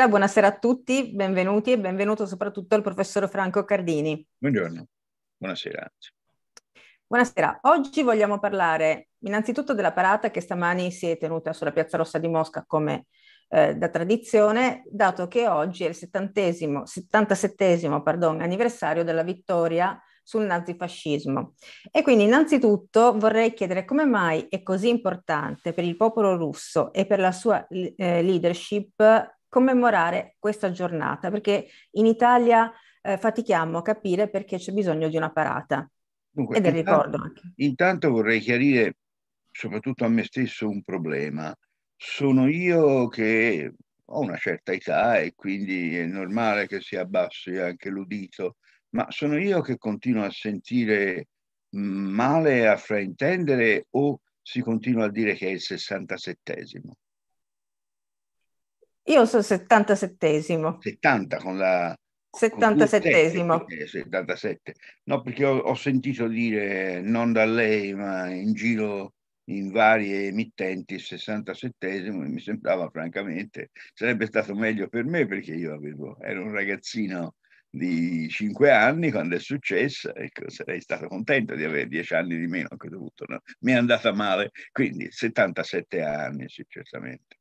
Buonasera, buonasera a tutti, benvenuti e benvenuto soprattutto al professor Franco Cardini. Buongiorno, buonasera. Buonasera, oggi vogliamo parlare innanzitutto della parata che stamani si è tenuta sulla Piazza Rossa di Mosca come eh, da tradizione, dato che oggi è il 77 anniversario della vittoria sul nazifascismo. E quindi innanzitutto vorrei chiedere come mai è così importante per il popolo russo e per la sua eh, leadership commemorare questa giornata, perché in Italia eh, fatichiamo a capire perché c'è bisogno di una parata Dunque, e del intanto, ricordo anche. Intanto vorrei chiarire soprattutto a me stesso un problema. Sono io che ho una certa età e quindi è normale che si abbassi anche l'udito, ma sono io che continuo a sentire male, a fraintendere o si continua a dire che è il 67esimo? Io sono 77esimo. 70 con la... 77esimo. 77. No, perché ho, ho, sentito dire, non da lei, ma in giro in varie emittenti, il 67esimo, e mi sembrava francamente, sarebbe stato meglio per me perché io avevo, ero un ragazzino di 5 anni quando è successa, ecco, sarei stato contento di avere 10 anni di meno a questo no? mi è andata male, quindi 77 anni, sì, certamente.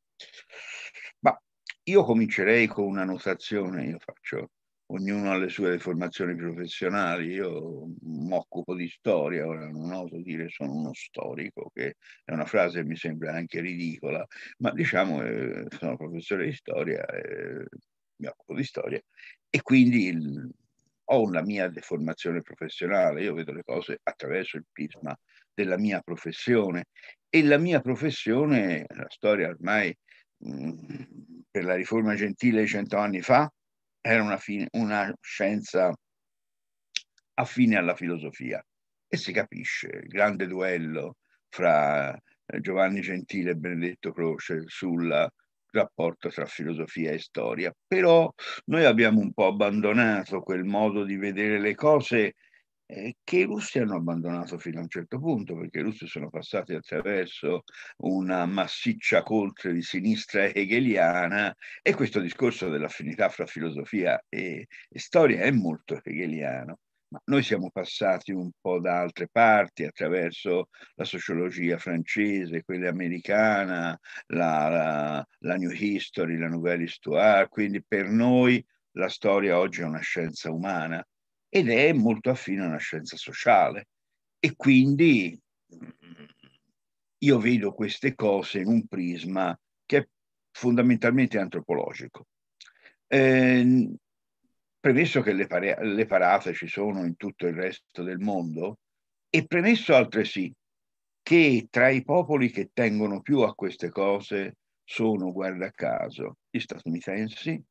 Io comincerei con una notazione, io faccio, ognuno ha le sue formazioni professionali, io mi occupo di storia, ora non oso dire sono uno storico, che è una frase che mi sembra anche ridicola, ma diciamo eh, sono professore di storia, eh, mi occupo di storia e quindi il, ho la mia deformazione professionale, io vedo le cose attraverso il prisma della mia professione e la mia professione, la storia ormai... Mh, mm, per la riforma gentile cento anni fa, era una, una scienza affine alla filosofia. E si capisce il grande duello fra eh, Giovanni Gentile e Benedetto Croce sul rapporto tra filosofia e storia. Però noi abbiamo un po' abbandonato quel modo di vedere le cose eh, che i russi hanno abbandonato fino a un certo punto, perché i russi sono passati attraverso una massiccia coltre di sinistra hegeliana e questo discorso dell'affinità fra filosofia e, e storia è molto hegeliano. Ma noi siamo passati un po' da altre parti attraverso la sociologia francese, quella americana, la, la, la New History, la Nouvelle Histoire, quindi per noi la storia oggi è una scienza umana ed è molto affine a una scienza sociale e quindi mm, io vedo queste cose in un prisma che è fondamentalmente antropologico. Eh, premesso che le, pare- le parate ci sono in tutto il resto del mondo e premesso altresì che tra i popoli che tengono più a queste cose sono, guarda caso, gli statunitensi,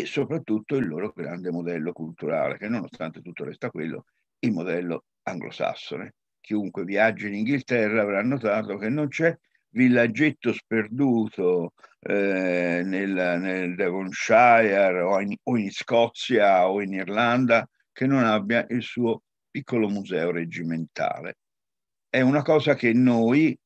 e soprattutto il loro grande modello culturale, che nonostante tutto resta quello, il modello anglosassone. Chiunque viaggi in Inghilterra avrà notato che non c'è villaggetto sperduto eh, nel, nel, Devonshire o in, o in, Scozia o in Irlanda che non abbia il suo piccolo museo reggimentale. È una cosa che noi,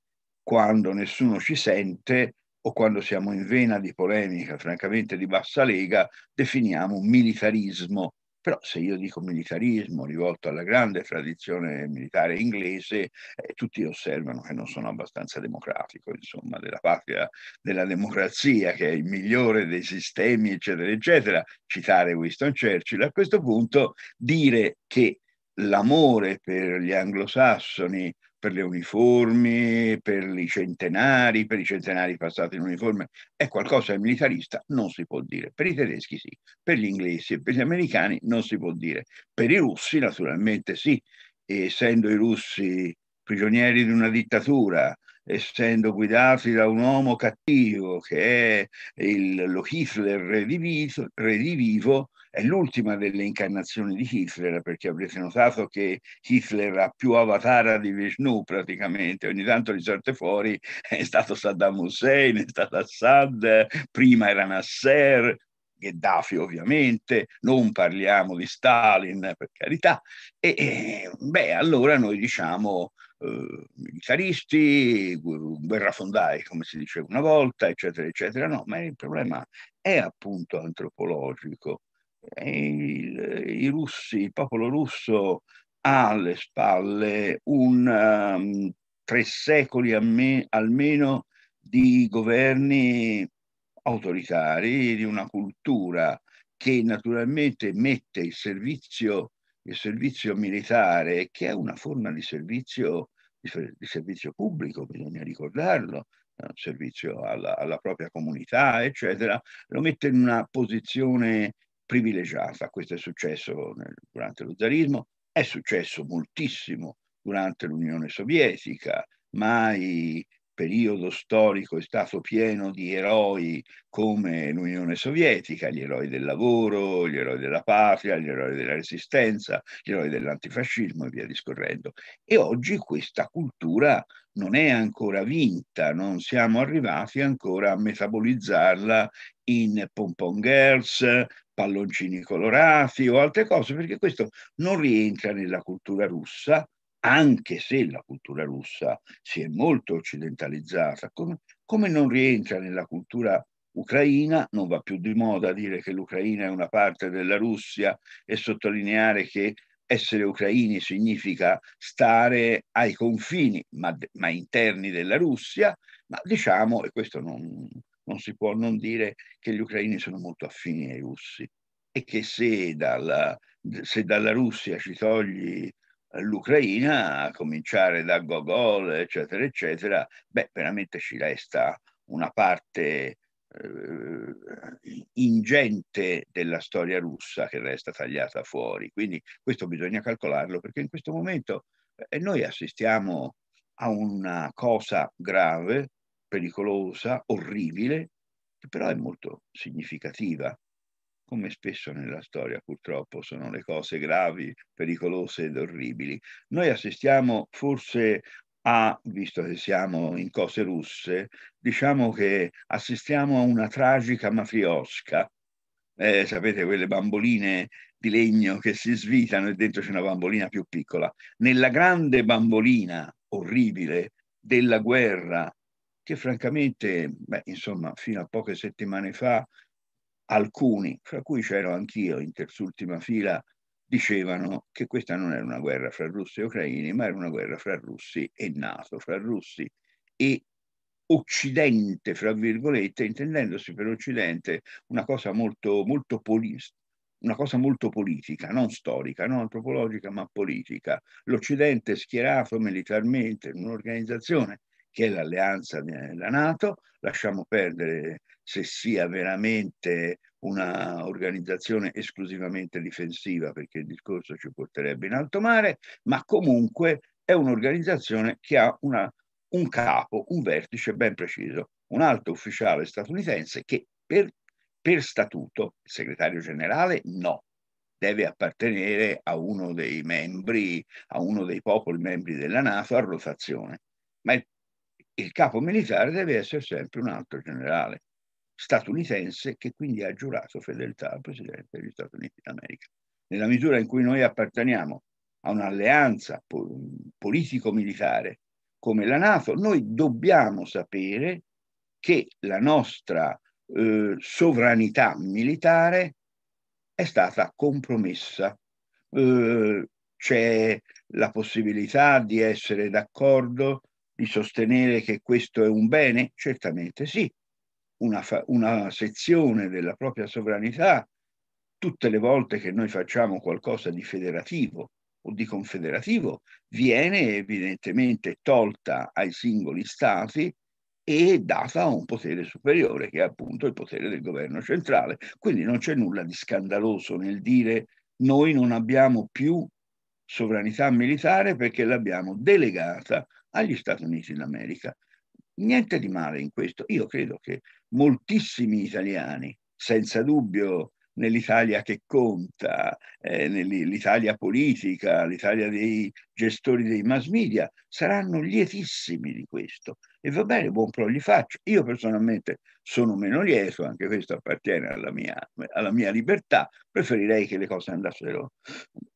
quando nessuno ci sente, o quando siamo in vena di polemica, francamente di bassa lega, definiamo militarismo. Però se io dico militarismo rivolto alla grande tradizione militare inglese, eh, tutti osservano che non sono abbastanza democratico, insomma, della patria della democrazia, che è il migliore dei sistemi, eccetera, eccetera. Citare Winston Churchill, a questo punto dire che l'amore per gli anglosassoni per le uniformi, per i centenari, per i centenari passati in uniforme, è qualcosa di militarista, non si può dire. Per i tedeschi sì, per gli inglesi e per gli americani non si può dire. Per i russi naturalmente sì, essendo i russi prigionieri di una dittatura, essendo guidati da un uomo cattivo che è il, lo Hitler redivivo, redivivo è l'ultima delle incarnazioni di Hitler, perché avrete notato che Hitler ha più avatar di Vishnu praticamente, ogni tanto gli fuori, è stato Saddam Hussein, è stato Assad, prima era Nasser, Gheddafi ovviamente, non parliamo di Stalin per carità, e, e beh allora noi diciamo eh, militaristi, guerrafondai come si diceva una volta, eccetera, eccetera, no, ma il problema è appunto antropologico, il, russi, il, popolo russo ha alle spalle un, um, tre secoli me, almeno di governi autoritari, di una cultura che naturalmente mette il servizio, il servizio militare, che è una forma di servizio, di servizio pubblico, bisogna ricordarlo, servizio alla, alla propria comunità, eccetera, lo mette in una posizione privilegiata. Questo è successo nel, durante lo zarismo, è successo moltissimo durante l'Unione Sovietica, mai periodo storico è stato pieno di eroi come l'Unione Sovietica, gli eroi del lavoro, gli eroi della patria, gli eroi della resistenza, gli eroi dell'antifascismo e via discorrendo. E oggi questa cultura non è ancora vinta, non siamo arrivati ancora a metabolizzarla in pompon girls, palloncini colorati o altre cose, perché questo non rientra nella cultura russa, anche se la cultura russa si è molto occidentalizzata, come, come non rientra nella cultura ucraina, non va più di moda dire che l'Ucraina è una parte della Russia e sottolineare che essere ucraini significa stare ai confini, ma, ma interni della Russia, ma diciamo, e questo non, non si può non dire che gli ucraini sono molto affini ai russi e che se dalla, se dalla Russia ci togli l'Ucraina, a cominciare da Gogol, eccetera, eccetera, beh, veramente ci resta una parte eh, ingente della storia russa che resta tagliata fuori. Quindi questo bisogna calcolarlo perché in questo momento eh, noi assistiamo a una cosa grave pericolosa, orribile, che però è molto significativa, come spesso nella storia purtroppo sono le cose gravi, pericolose ed orribili. Noi assistiamo forse a, visto che siamo in cose russe, diciamo che assistiamo a una tragica matriosca, eh, sapete quelle bamboline di legno che si svitano e dentro c'è una bambolina più piccola. Nella grande bambolina orribile della guerra che francamente, beh, insomma, fino a poche settimane fa, alcuni, fra cui c'ero anch'io in terz'ultima fila, dicevano che questa non era una guerra fra russi e ucraini, ma era una guerra fra russi e NATO, fra russi e Occidente, fra virgolette, intendendosi per Occidente una cosa molto, molto, poli- una cosa molto politica, non storica, non antropologica, ma politica. L'Occidente schierato militarmente in un'organizzazione che è l'alleanza della Nato, lasciamo perdere se sia veramente un'organizzazione esclusivamente difensiva, perché il discorso ci porterebbe in alto mare, ma comunque è un'organizzazione che ha una, un capo, un vertice ben preciso, un alto ufficiale statunitense che per, per statuto, il segretario generale no, deve appartenere a uno dei membri, a uno dei popoli membri della Nato a rotazione. Ma il il capo militare deve essere sempre un altro generale statunitense che quindi ha giurato fedeltà al Presidente degli Stati Uniti d'America. Nella misura in cui noi apparteniamo a un'alleanza politico-militare come la Nato, noi dobbiamo sapere che la nostra eh, sovranità militare è stata compromessa. Eh, c'è la possibilità di essere d'accordo di sostenere che questo è un bene? Certamente sì. Una, una sezione della propria sovranità, tutte le volte che noi facciamo qualcosa di federativo o di confederativo, viene evidentemente tolta ai singoli stati e data a un potere superiore, che è appunto il potere del governo centrale. Quindi non c'è nulla di scandaloso nel dire noi non abbiamo più sovranità militare perché l'abbiamo delegata agli Stati Uniti d'America. Niente di male in questo. Io credo che moltissimi italiani, senza dubbio nell'Italia che conta, eh, nell'Italia politica, l'Italia dei gestori dei mass media, saranno lietissimi di questo. E va bene, buon pro gli faccio. Io personalmente sono meno lieto, anche questo appartiene alla mia, alla mia libertà, preferirei che le cose andassero,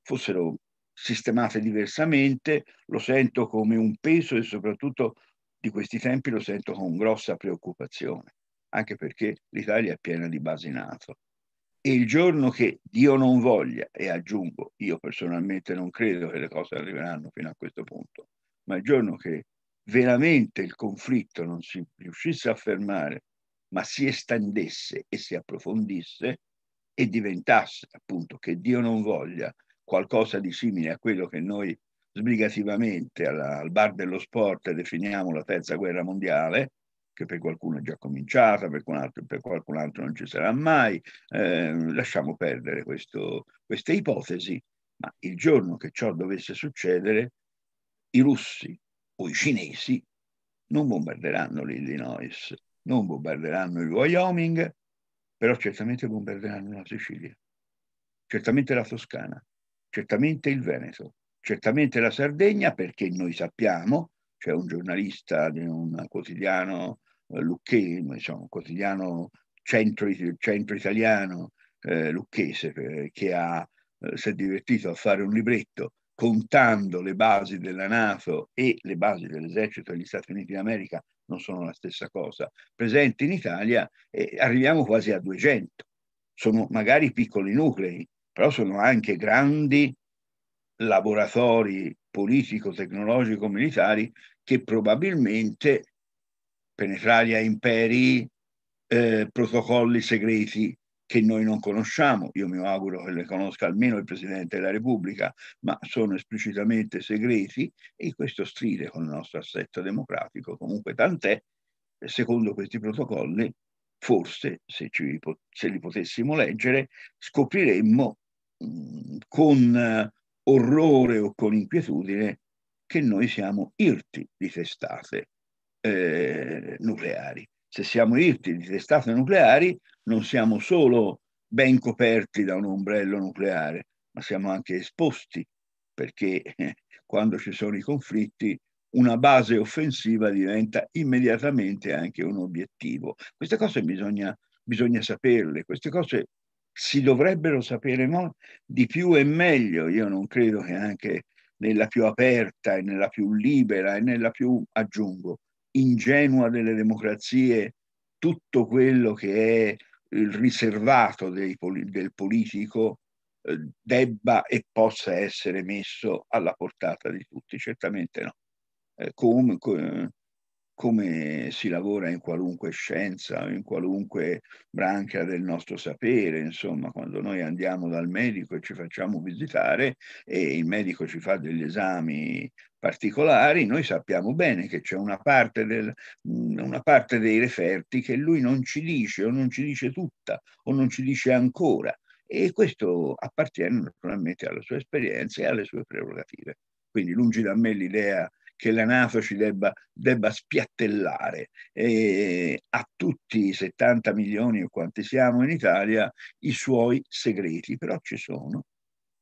fossero sistemate diversamente, lo sento come un peso e soprattutto di questi tempi lo sento con grossa preoccupazione, anche perché l'Italia è piena di basi NATO. E il giorno che Dio non voglia, e aggiungo, io personalmente non credo che le cose arriveranno fino a questo punto, ma il giorno che veramente il conflitto non si riuscisse a fermare, ma si estendesse e si approfondisse e diventasse, appunto, che Dio non voglia, qualcosa di simile a quello che noi sbrigativamente alla, al bar dello sport definiamo la terza guerra mondiale, che per qualcuno è già cominciata, per, altro, per qualcun altro, non ci sarà mai, eh, lasciamo perdere questo, queste ipotesi, ma il giorno che ciò dovesse succedere, i russi o i cinesi non bombarderanno l'Illinois, non bombarderanno il Wyoming, però certamente bombarderanno la Sicilia, certamente la Toscana, certamente il Veneto, certamente la Sardegna, perché noi sappiamo, c'è un giornalista di un quotidiano eh, lucchese, insomma, un quotidiano centro, centro italiano eh, lucchese, eh, che ha, eh, si è divertito a fare un libretto contando le basi della Nato e le basi dell'esercito degli Stati Uniti d'America non sono la stessa cosa, presenti in Italia e arriviamo quasi a 200. Sono magari piccoli nuclei, però sono anche grandi laboratori politico-tecnologico-militari che probabilmente, penetrati a imperi, eh, protocolli segreti che noi non conosciamo, io mi auguro che le conosca almeno il Presidente della Repubblica, ma sono esplicitamente segreti e questo stride con il nostro assetto democratico, comunque tant'è, secondo questi protocolli, forse se, ci, se li potessimo leggere, scopriremmo Mm, con eh, orrore o con inquietudine che noi siamo irti di testate eh, nucleari. Se siamo irti di testate nucleari non siamo solo ben coperti da un ombrello nucleare, ma siamo anche esposti perché eh, quando ci sono i conflitti una base offensiva diventa immediatamente anche un obiettivo. Queste cose bisogna, bisogna saperle, queste cose si dovrebbero sapere di più e meglio. Io non credo che anche nella più aperta e nella più libera e nella più, aggiungo, ingenua delle democrazie, tutto quello che è il riservato dei, del politico eh, debba e possa essere messo alla portata di tutti, certamente no. Eh, com, com, come si lavora in qualunque scienza, in qualunque branca del nostro sapere, insomma, quando noi andiamo dal medico e ci facciamo visitare e il medico ci fa degli esami particolari, noi sappiamo bene che c'è una parte, del, una parte dei referti che lui non ci dice o non ci dice tutta o non ci dice ancora e questo appartiene naturalmente alla sua esperienza e alle sue prerogative. Quindi lungi da me l'idea che la Nato ci debba, debba spiattellare eh, a tutti i 70 milioni o quanti siamo in Italia i suoi segreti, però ci sono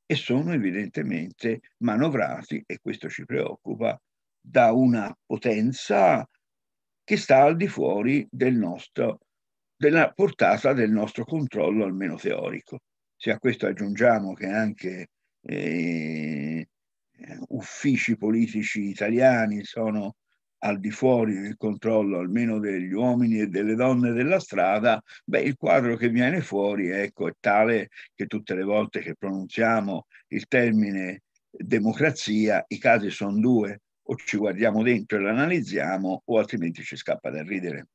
e sono evidentemente manovrati, e questo ci preoccupa, da una potenza che sta al di fuori del nostro, della portata del nostro controllo, almeno teorico. Se a questo aggiungiamo che anche eh, uffici politici italiani sono al di fuori del controllo almeno degli uomini e delle donne della strada, beh, il quadro che viene fuori ecco, è tale che tutte le volte che pronunziamo il termine democrazia i casi sono due, o ci guardiamo dentro e l'analizziamo o altrimenti ci scappa da ridere.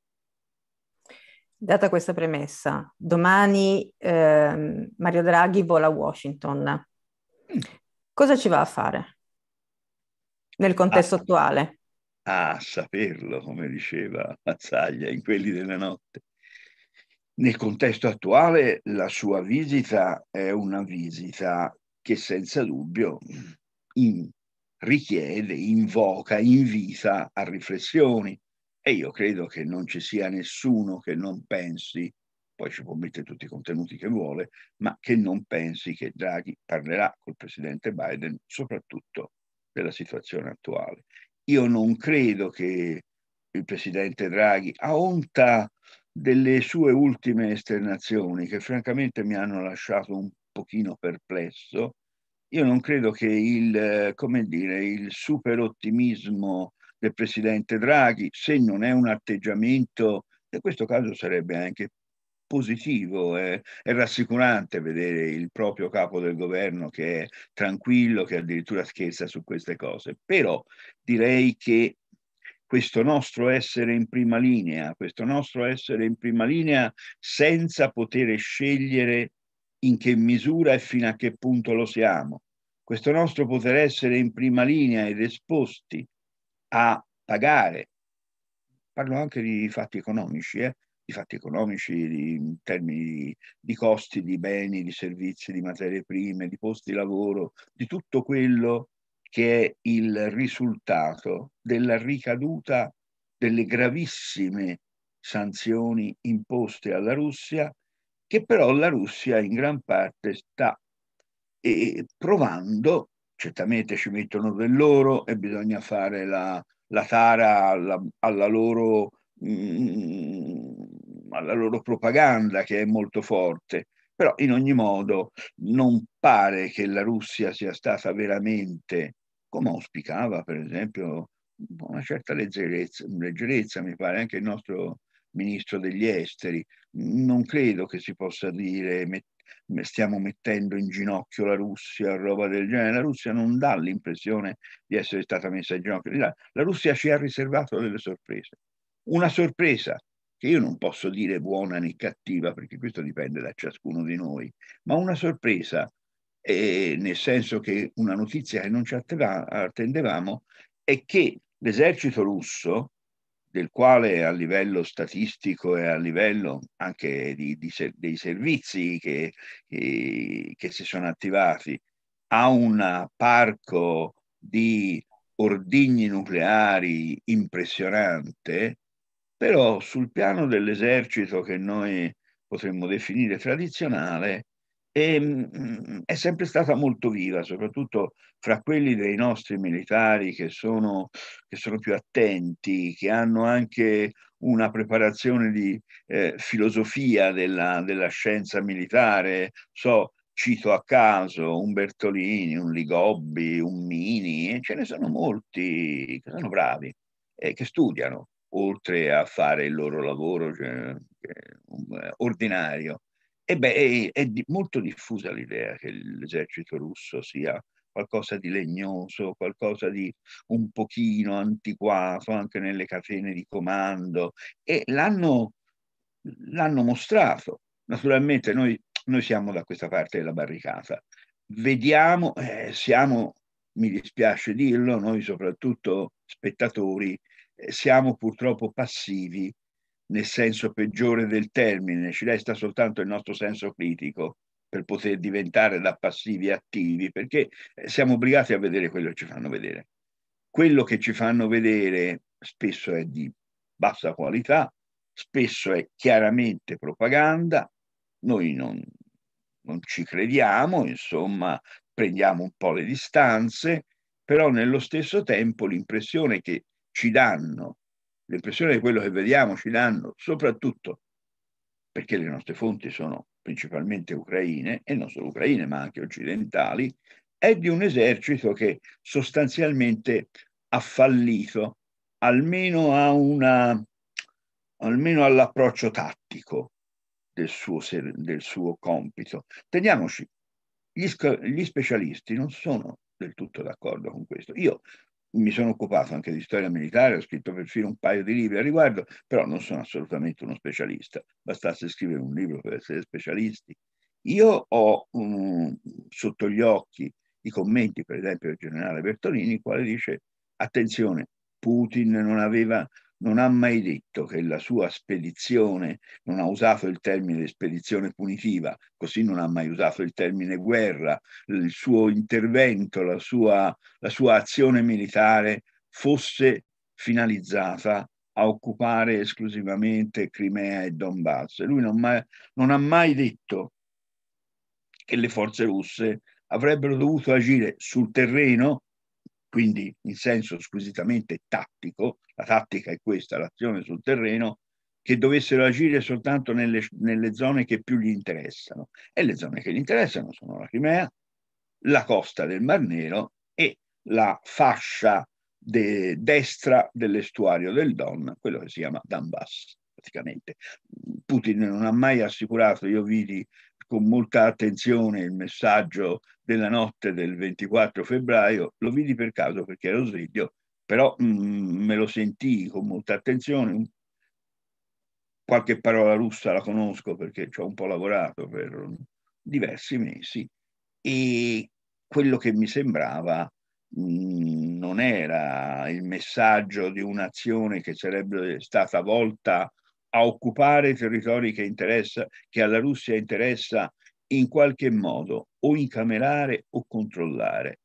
Data questa premessa, domani eh, Mario Draghi vola a Washington. Mm. Cosa ci va a fare? nel contesto ah, attuale. A ah, saperlo, come diceva Mazzaglia, in quelli della notte. Nel contesto attuale la sua visita è una visita che senza dubbio in, richiede, invoca, invita a riflessioni e io credo che non ci sia nessuno che non pensi, poi ci può mettere tutti i contenuti che vuole, ma che non pensi che Draghi parlerà col presidente Biden soprattutto della situazione attuale. Io non credo che il presidente Draghi, a onta delle sue ultime esternazioni, che francamente mi hanno lasciato un pochino perplesso, io non credo che il, come dire, il super ottimismo del presidente Draghi, se non è un atteggiamento, in questo caso sarebbe anche positivo, è, è, rassicurante vedere il proprio capo del governo che è tranquillo, che addirittura scherza su queste cose. Però direi che questo nostro essere in prima linea, questo nostro essere in prima linea senza poter scegliere in che misura e fino a che punto lo siamo, questo nostro poter essere in prima linea ed esposti a pagare parlo anche di fatti economici, eh? di fatti economici, di, in termini di, di, costi, di beni, di servizi, di materie prime, di posti di lavoro, di tutto quello che è il risultato della ricaduta delle gravissime sanzioni imposte alla Russia, che però la Russia in gran parte sta eh, provando, certamente ci mettono del loro e bisogna fare la, la tara alla, alla loro... Mm, alla loro propaganda che è molto forte. Però in ogni modo non pare che la Russia sia stata veramente, come auspicava per esempio, una certa leggerezza, leggerezza mi pare anche il nostro ministro degli esteri. Non credo che si possa dire met, stiamo mettendo in ginocchio la Russia, roba del genere. La Russia non dà l'impressione di essere stata messa in ginocchio. La Russia ci ha riservato delle sorprese. Una sorpresa che io non posso dire buona né cattiva, perché questo dipende da ciascuno di noi, ma una sorpresa, eh, nel senso che una notizia che non ci attendevamo è che l'esercito russo, del quale a livello statistico e a livello anche di, di, dei servizi che, che, che, si sono attivati, ha un parco di ordigni nucleari impressionante, però sul piano dell'esercito che noi potremmo definire tradizionale, è, ehm, è sempre stata molto viva, soprattutto fra quelli dei nostri militari che sono, che sono più attenti, che hanno anche una preparazione di eh, filosofia della, della, scienza militare. So, cito a caso un Bertolini, un Ligobbi, un Mini, e ce ne sono molti che sono bravi e che studiano oltre a fare il loro lavoro cioè, eh, ordinario. E beh, è, è molto diffusa l'idea che l'esercito russo sia qualcosa di legnoso, qualcosa di un pochino antiquato anche nelle catene di comando e l'hanno, l'hanno mostrato. Naturalmente noi, noi siamo da questa parte della barricata. Vediamo, eh, siamo, mi dispiace dirlo, noi soprattutto spettatori eh, siamo purtroppo passivi nel senso peggiore del termine, ci resta soltanto il nostro senso critico per poter diventare da passivi attivi, perché eh, siamo obbligati a vedere quello che ci fanno vedere. Quello che ci fanno vedere spesso è di bassa qualità, spesso è chiaramente propaganda, noi non, non ci crediamo, insomma, prendiamo un po' le distanze, però nello stesso tempo l'impressione che ci danno, l'impressione di quello che vediamo ci danno, soprattutto perché le nostre fonti sono principalmente ucraine, e non solo ucraine, ma anche occidentali, è di un esercito che sostanzialmente ha fallito, almeno, a una, almeno all'approccio tattico del suo, del suo compito. Teniamoci, gli, gli specialisti non sono del tutto d'accordo con questo. Io mi sono occupato anche di storia militare, ho scritto perfino un paio di libri a riguardo, però non sono assolutamente uno specialista, bastasse scrivere un libro per essere specialisti. Io ho um, sotto gli occhi i commenti, per esempio, del generale Bertolini, il quale dice, attenzione, Putin non aveva non ha mai detto che la sua spedizione, non ha usato il termine spedizione punitiva, così non ha mai usato il termine guerra, il suo intervento, la sua, la sua azione militare fosse finalizzata a occupare esclusivamente Crimea e Donbass. Lui non, mai, non ha mai detto che le forze russe avrebbero dovuto agire sul terreno quindi in senso squisitamente tattico, la tattica è questa, l'azione sul terreno, che dovessero agire soltanto nelle, nelle, zone che più gli interessano. E le zone che gli interessano sono la Crimea, la costa del Mar Nero e la fascia de destra dell'estuario del Don, quello che si chiama Donbass, praticamente. Putin non ha mai assicurato, io vidi con molta attenzione il messaggio della notte del 24 febbraio, lo vidi per caso perché ero sveglio, però mh, mm, me lo sentii con molta attenzione. Qualche parola russa la conosco perché ci ho un po' lavorato per diversi mesi e quello che mi sembrava mm, non era il messaggio di un'azione che sarebbe stata volta a occupare territori che, interessa, che alla Russia interessa in qualche modo o incamerare o controllare.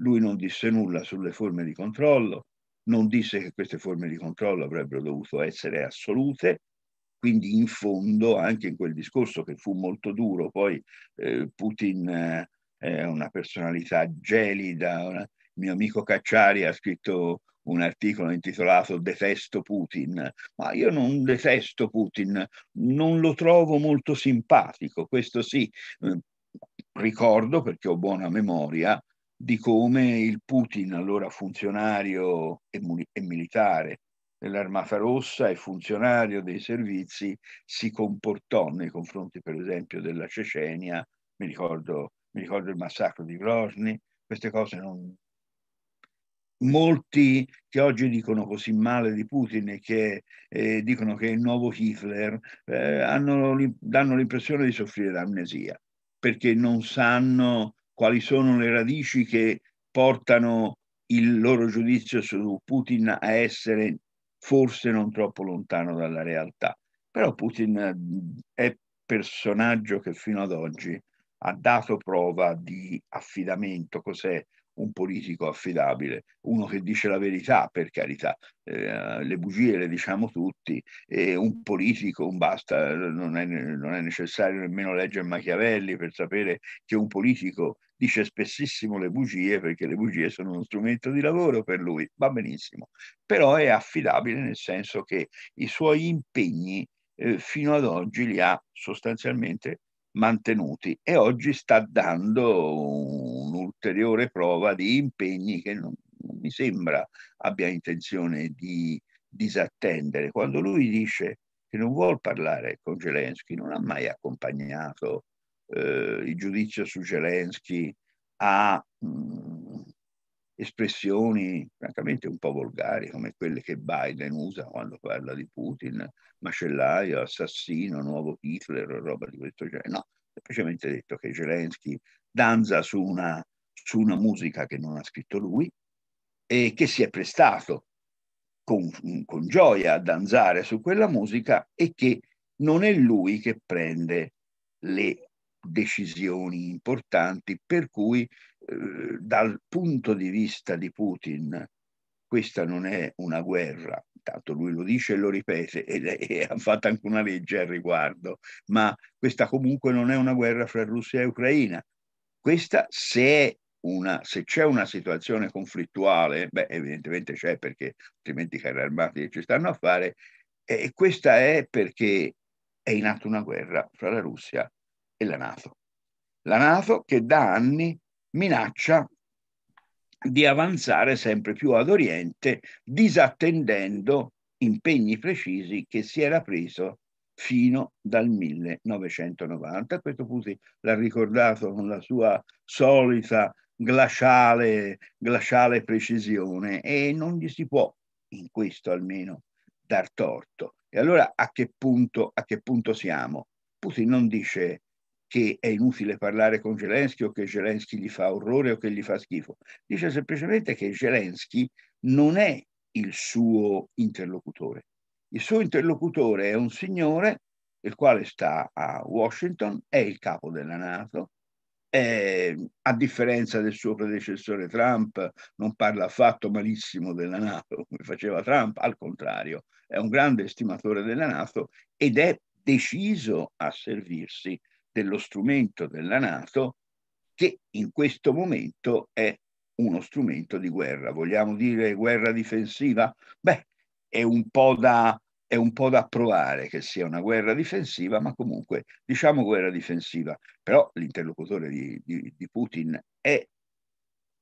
Lui non disse nulla sulle forme di controllo, non disse che queste forme di controllo avrebbero dovuto essere assolute, quindi in fondo anche in quel discorso che fu molto duro, poi eh, Putin eh, è una personalità gelida, una... mio amico Cacciari ha scritto un articolo intitolato Detesto Putin, ma io non detesto Putin, non lo trovo molto simpatico, questo sì, eh, ricordo perché ho buona memoria di come il Putin, allora funzionario e, e militare dell'Armata Rossa e funzionario dei servizi, si comportò nei confronti per esempio della Cecenia, mi ricordo, mi ricordo il massacro di Grozny, queste cose non, molti che oggi dicono così male di Putin e che eh, dicono che è il nuovo Hitler eh, hanno, danno l'impressione di soffrire d'amnesia perché non sanno quali sono le radici che portano il loro giudizio su Putin a essere forse non troppo lontano dalla realtà. Però Putin eh, è personaggio che fino ad oggi ha dato prova di affidamento, cos'è un politico affidabile, uno che dice la verità, per carità, eh, le bugie le diciamo tutti, e un politico, un basta, non è, non è necessario nemmeno leggere Machiavelli per sapere che un politico dice spessissimo le bugie perché le bugie sono uno strumento di lavoro per lui, va benissimo, però è affidabile nel senso che i suoi impegni eh, fino ad oggi li ha sostanzialmente mantenuti e oggi sta dando un'ulteriore prova di impegni che non, non mi sembra abbia intenzione di disattendere. Quando lui dice che non vuole parlare con Zelensky, non ha mai accompagnato eh, il giudizio su Zelensky a mh, mm, espressioni francamente un po' volgari come quelle che Biden usa quando parla di Putin, macellaio, assassino, nuovo Hitler, roba di questo genere. No, semplicemente detto che Zelensky danza su una, su una musica che non ha scritto lui e che si è prestato con, con gioia a danzare su quella musica e che non è lui che prende le decisioni importanti per cui eh, dal punto di vista di Putin questa non è una guerra, tanto lui lo dice e lo ripete e, e, ha fatto anche una legge al riguardo, ma questa comunque non è una guerra fra Russia e Ucraina. Questa se, una, se c'è una situazione conflittuale, beh evidentemente c'è perché altrimenti i carri armati ci stanno a fare, e questa è perché è in atto una guerra fra la Russia e la Nato. La Nato che da anni minaccia di avanzare sempre più ad oriente, disattendendo impegni precisi che si era preso fino dal 1990. Questo Putin l'ha ricordato con la sua solita glaciale, glaciale precisione e non gli si può, in questo almeno, dar torto. E allora a che punto, a che punto siamo? Putin non dice che è inutile parlare con Zelensky o che Zelensky gli fa orrore o che gli fa schifo, dice semplicemente che Zelensky non è il suo interlocutore. Il suo interlocutore è un signore, il quale sta a Washington, è il capo della Nato, è, a differenza del suo predecessore Trump, non parla affatto malissimo della Nato, come faceva Trump, al contrario, è un grande estimatore della Nato ed è deciso a servirsi dello strumento della Nato che in questo momento è uno strumento di guerra. Vogliamo dire guerra difensiva? Beh, è un po' da, è un po da provare che sia una guerra difensiva, ma comunque diciamo guerra difensiva. Però l'interlocutore di, di, di Putin è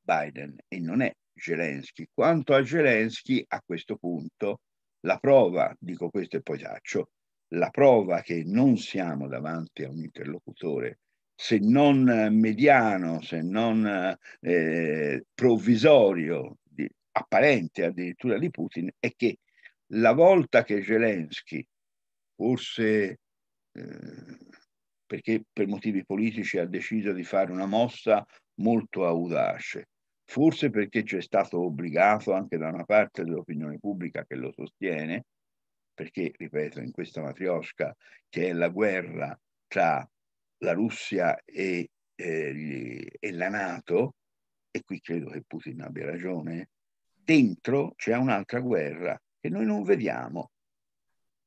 Biden e non è Zelensky. Quanto a Zelensky, a questo punto, la prova, dico questo e poi taccio, la prova che non siamo davanti a un interlocutore se non eh, mediano, se non eh, provvisorio, di, apparente addirittura di Putin, è che la volta che Zelensky, forse eh, perché per motivi politici ha deciso di fare una mossa molto audace, forse perché c'è stato obbligato anche da una parte dell'opinione pubblica che lo sostiene, perché, ripeto, in questa matriosca che è la guerra tra la Russia e, eh, gli, e la Nato, e qui credo che Putin abbia ragione, dentro c'è un'altra guerra che noi non vediamo.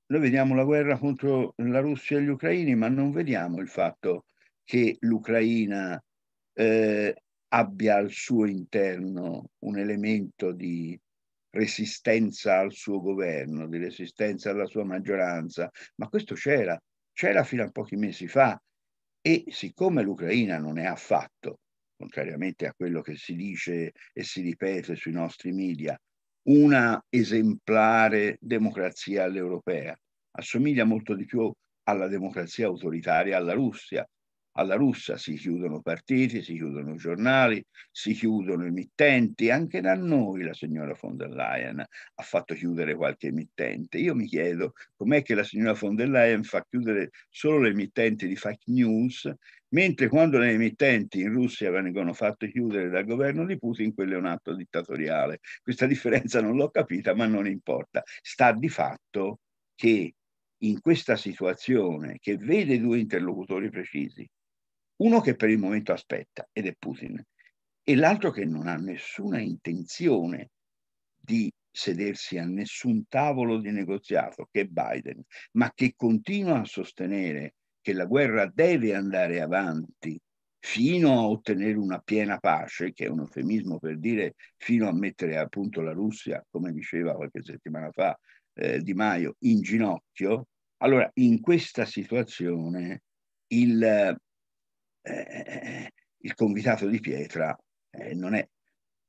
Noi vediamo la guerra contro la Russia e gli ucraini, ma non vediamo il fatto che l'Ucraina eh, abbia al suo interno un elemento di resistenza al suo governo, di resistenza alla sua maggioranza, ma questo c'era, c'era fino a pochi mesi fa e siccome l'Ucraina non è affatto, contrariamente a quello che si dice e si ripete sui nostri media, una esemplare democrazia all'europea, assomiglia molto di più alla democrazia autoritaria alla Russia, alla russa, si chiudono partiti, si chiudono giornali, si chiudono emittenti, anche da noi la signora von der Leyen ha fatto chiudere qualche emittente. Io mi chiedo com'è che la signora von der Leyen fa chiudere solo le emittenti di fake news, mentre quando le emittenti in Russia vengono fatte chiudere dal governo di Putin, quello è un atto dittatoriale. Questa differenza non l'ho capita, ma non importa. Sta di fatto che in questa situazione che vede due interlocutori precisi, uno che per il momento aspetta ed è Putin e l'altro che non ha nessuna intenzione di sedersi a nessun tavolo di negoziato, che è Biden, ma che continua a sostenere che la guerra deve andare avanti fino a ottenere una piena pace, che è un eufemismo per dire fino a mettere appunto la Russia, come diceva qualche settimana fa eh, Di Maio, in ginocchio, allora in questa situazione il, eh, eh, eh, il convitato di pietra eh, non è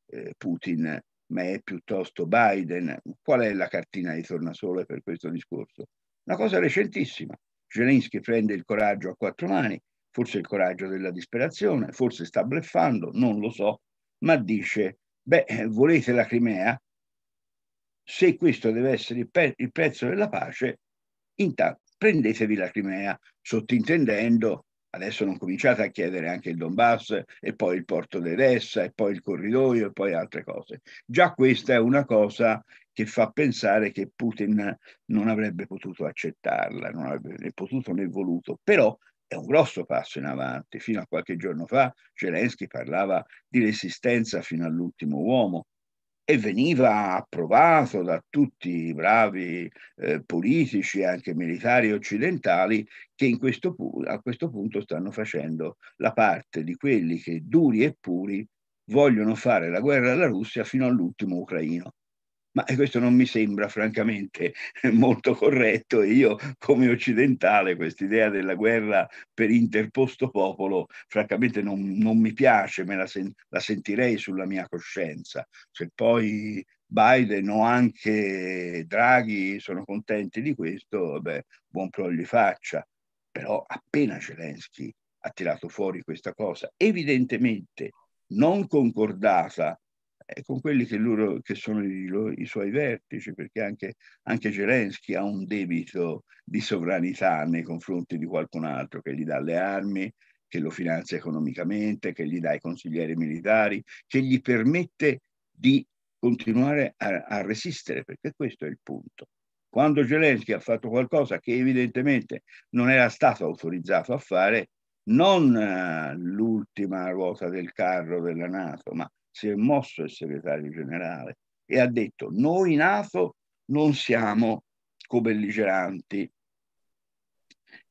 eh, Putin, ma è piuttosto Biden. Qual è la cartina di tornasole per questo discorso? Una cosa recentissima. Zelensky prende il coraggio a quattro mani, forse il coraggio della disperazione, forse sta bleffando, non lo so, ma dice, beh, volete la Crimea? Se questo deve essere il, pe- il prezzo della pace, intanto prendetevi la Crimea, sottintendendo Adesso non cominciate a chiedere anche il Donbass e poi il porto d'Edessa e poi il corridoio e poi altre cose. Già questa è una cosa che fa pensare che Putin non avrebbe potuto accettarla, non avrebbe né potuto né voluto, però è un grosso passo in avanti. Fino a qualche giorno fa Zelensky parlava di resistenza fino all'ultimo uomo, e veniva approvato da tutti i bravi eh, politici, anche militari occidentali, che questo pu- a questo punto stanno facendo la parte di quelli che duri e puri vogliono fare la guerra alla Russia fino all'ultimo ucraino. Ma questo non mi sembra francamente molto corretto e io come occidentale questa idea della guerra per interposto popolo francamente non, non mi piace, me la, sen la sentirei sulla mia coscienza. Se poi Biden o anche Draghi sono contenti di questo, beh, buon pro gli faccia. Però appena Zelensky ha tirato fuori questa cosa, evidentemente non concordata con quelli che, loro, che sono i, i, suoi vertici, perché anche, anche Zelensky ha un debito di sovranità nei confronti di qualcun altro che gli dà le armi, che lo finanzia economicamente, che gli dà i consiglieri militari, che gli permette di continuare a, a resistere, perché questo è il punto. Quando Zelensky ha fatto qualcosa che evidentemente non era stato autorizzato a fare, non eh, l'ultima ruota del carro della Nato, ma si è mosso il segretario generale e ha detto noi Nato non siamo cobelligeranti.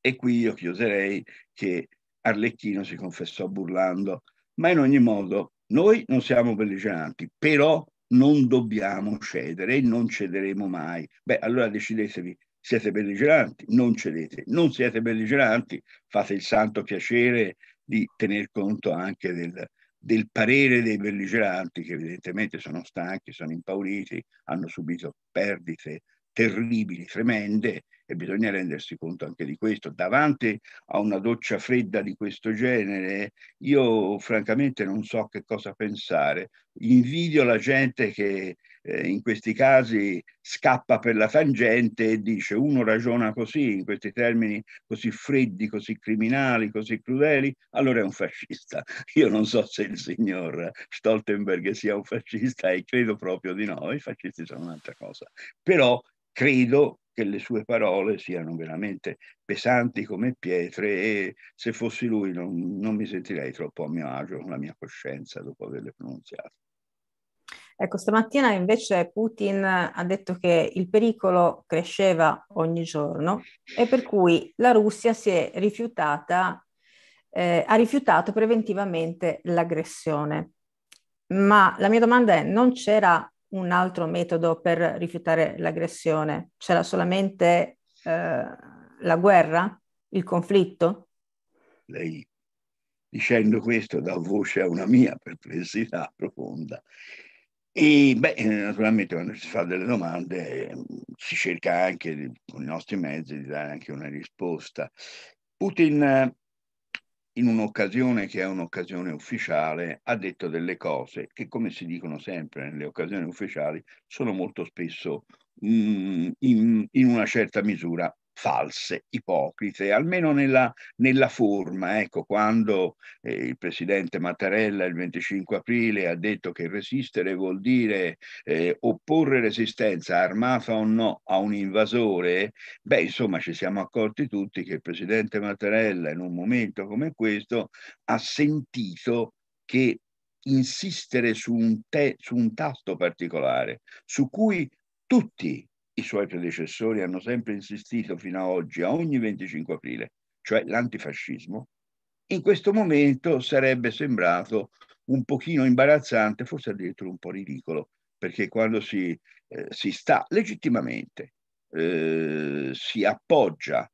E qui io chiuderei che Arlecchino si confessò burlando, ma in ogni modo noi non siamo belligeranti, però non dobbiamo cedere e non cederemo mai. Beh, allora decidetevi, siete belligeranti, non cedete, non siete belligeranti, fate il santo piacere di tener conto anche del, del parere dei belligeranti, che evidentemente sono stanchi, sono impauriti, hanno subito perdite terribili, tremende, e bisogna rendersi conto anche di questo. Davanti a una doccia fredda di questo genere, io francamente non so che cosa pensare. Invidio la gente che eh, in questi casi scappa per la tangente e dice uno ragiona così, in questi termini così freddi, così criminali, così crudeli, allora è un fascista. Io non so se il signor Stoltenberg sia un fascista e credo proprio di no, i fascisti sono un'altra cosa. Però credo che le sue parole siano veramente pesanti come pietre e se fossi lui non, non mi sentirei troppo a mio agio con la mia coscienza dopo averle pronunziate. Ecco, stamattina invece Putin ha detto che il pericolo cresceva ogni giorno e per cui la Russia si è rifiutata, eh, ha rifiutato preventivamente l'aggressione. Ma la mia domanda è, non c'era un altro metodo per rifiutare l'aggressione? C'era solamente eh, la guerra, il conflitto? Lei, dicendo questo, dà voce a una mia perplessità profonda e beh, eh, naturalmente quando si fa delle domande ehm, si cerca anche con i nostri mezzi di dare anche una risposta. Putin in un'occasione che è un'occasione ufficiale ha detto delle cose che come si dicono sempre nelle occasioni ufficiali sono molto spesso mm, in, in una certa misura false, ipocrite, almeno nella, nella forma. Ecco, quando eh, il presidente Mattarella il 25 aprile ha detto che resistere vuol dire eh, opporre resistenza, armata o no, a un invasore, beh, insomma, ci siamo accorti tutti che il presidente Mattarella in un momento come questo ha sentito che insistere su un, te, su un tasto particolare, su cui tutti i suoi predecessori hanno sempre insistito fino ad oggi, a ogni 25 aprile, cioè l'antifascismo, in questo momento sarebbe sembrato un pochino imbarazzante, forse addirittura un po' ridicolo, perché quando si, eh, si sta legittimamente, eh, si appoggia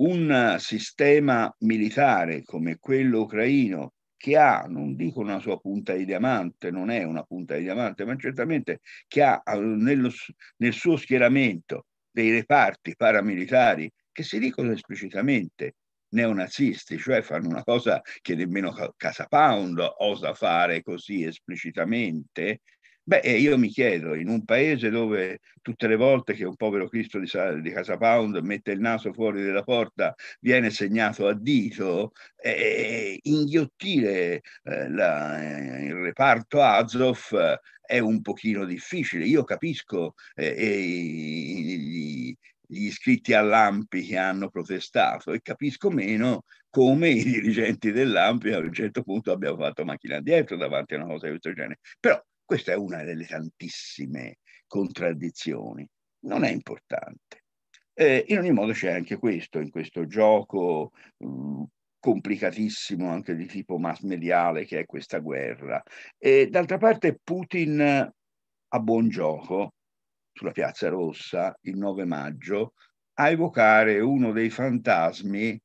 un sistema militare come quello ucraino che ha, non dico una sua punta di diamante, non è una punta di diamante, ma certamente che ha eh, nello, nel suo schieramento dei reparti paramilitari che si dicono esplicitamente neonazisti, cioè fanno una cosa che nemmeno Casa Pound osa fare così esplicitamente, Beh, io mi chiedo, in un paese dove tutte le volte che un povero Cristo di, di Casa Pound mette il naso fuori della porta viene segnato a dito, eh, inghiottire eh, la, eh, il reparto Azov eh, è un pochino difficile. Io capisco eh, gli, gli iscritti all'AMPI che hanno protestato e capisco meno come i dirigenti dell'AMPI a un certo punto abbiano fatto macchina dietro davanti a una cosa di questo genere. Però questa è una delle tantissime contraddizioni. Non è importante. Eh, in ogni modo c'è anche questo, in questo gioco mh, mm, complicatissimo anche di tipo mass mediale che è questa guerra. E d'altra parte Putin a buon gioco sulla Piazza Rossa il 9 maggio a evocare uno dei fantasmi